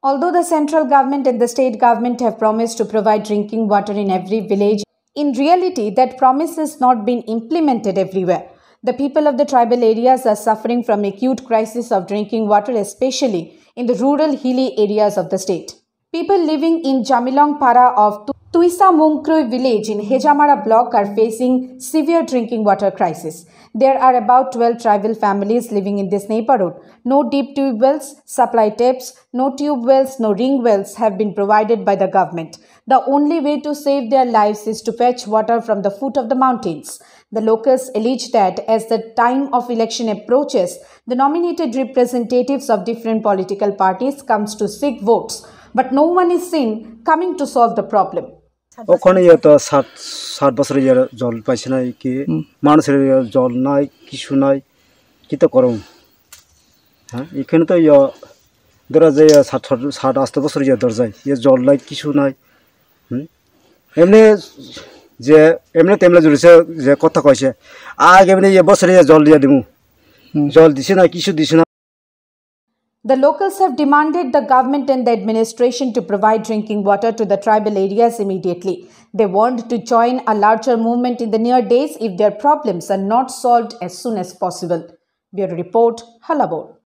Although the central government and the state government have promised to provide drinking water in every village, in reality, that promise has not been implemented everywhere. The people of the tribal areas are suffering from acute crisis of drinking water, especially in the rural hilly areas of the state. People living in Jamilong Para of Tuisa Mungkrui village in Hejamara block are facing severe drinking water crisis. There are about 12 tribal families living in this neighborhood. No deep tube wells, supply taps, no tube wells, no ring wells have been provided by the government. The only way to save their lives is to fetch water from the foot of the mountains. The locals allege that as the time of election approaches, the nominated representatives of different political parties comes to seek votes, but no one is seen coming to solve the problem. ওখানে তো ষাট ষাট বছরে জল পাইছে নাই কি মানুষের জল নাই কিছু নাই কি তো করম হ্যাঁ এখানে তো ইয়া ধরা যে ষাট ষাট আস্তে বছর ইয়ে দরজায় ইয়ে জল নাই কিছু নাই হুম এমনি যে এমনি তেমনি জুড়েছে যে কথা কইছে আগে এমনি ইয়ে বছরে জল দিয়ে দিব জল দিছে না কিছু দিছে না The locals have demanded the government and the administration to provide drinking water to the tribal areas immediately. They want to join a larger movement in the near days if their problems are not solved as soon as possible. Bureau Report, Halabon.